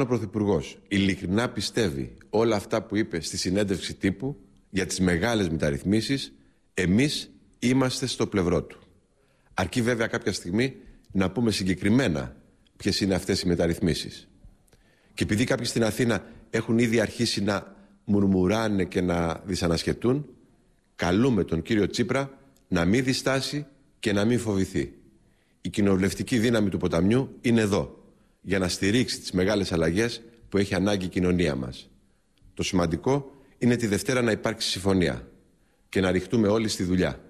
ο Πρωθυπουργός ειλικρινά πιστεύει όλα αυτά που είπε στη συνέντευξη τύπου για τις μεγάλες μεταρρυθμίσεις, εμείς είμαστε στο πλευρό του. Αρκεί βέβαια κάποια στιγμή να πούμε συγκεκριμένα ποιες είναι αυτές οι μεταρρυθμίσεις. Και επειδή κάποιοι στην Αθήνα έχουν ήδη αρχίσει να μουρμουράνε και να δυσανασχετούν, καλούμε τον κύριο Τσίπρα να μην διστάσει και να μην φοβηθεί. Η κοινοβουλευτική δύναμη του ποταμιού είναι εδώ για να στηρίξει τις μεγάλες αλλαγές που έχει ανάγκη η κοινωνία μας. Το σημαντικό είναι τη Δευτέρα να υπάρξει συμφωνία και να ρηχτούμε όλοι στη δουλειά.